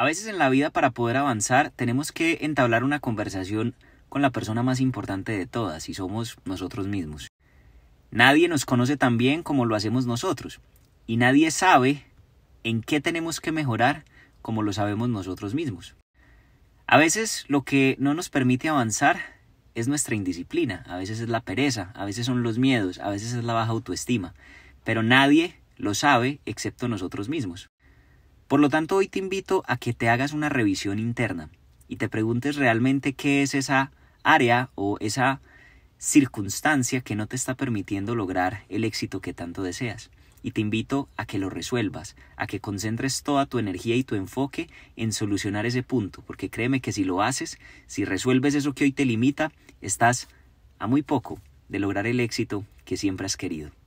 A veces en la vida para poder avanzar tenemos que entablar una conversación con la persona más importante de todas y somos nosotros mismos. Nadie nos conoce tan bien como lo hacemos nosotros y nadie sabe en qué tenemos que mejorar como lo sabemos nosotros mismos. A veces lo que no nos permite avanzar es nuestra indisciplina, a veces es la pereza, a veces son los miedos, a veces es la baja autoestima, pero nadie lo sabe excepto nosotros mismos. Por lo tanto, hoy te invito a que te hagas una revisión interna y te preguntes realmente qué es esa área o esa circunstancia que no te está permitiendo lograr el éxito que tanto deseas. Y te invito a que lo resuelvas, a que concentres toda tu energía y tu enfoque en solucionar ese punto, porque créeme que si lo haces, si resuelves eso que hoy te limita, estás a muy poco de lograr el éxito que siempre has querido.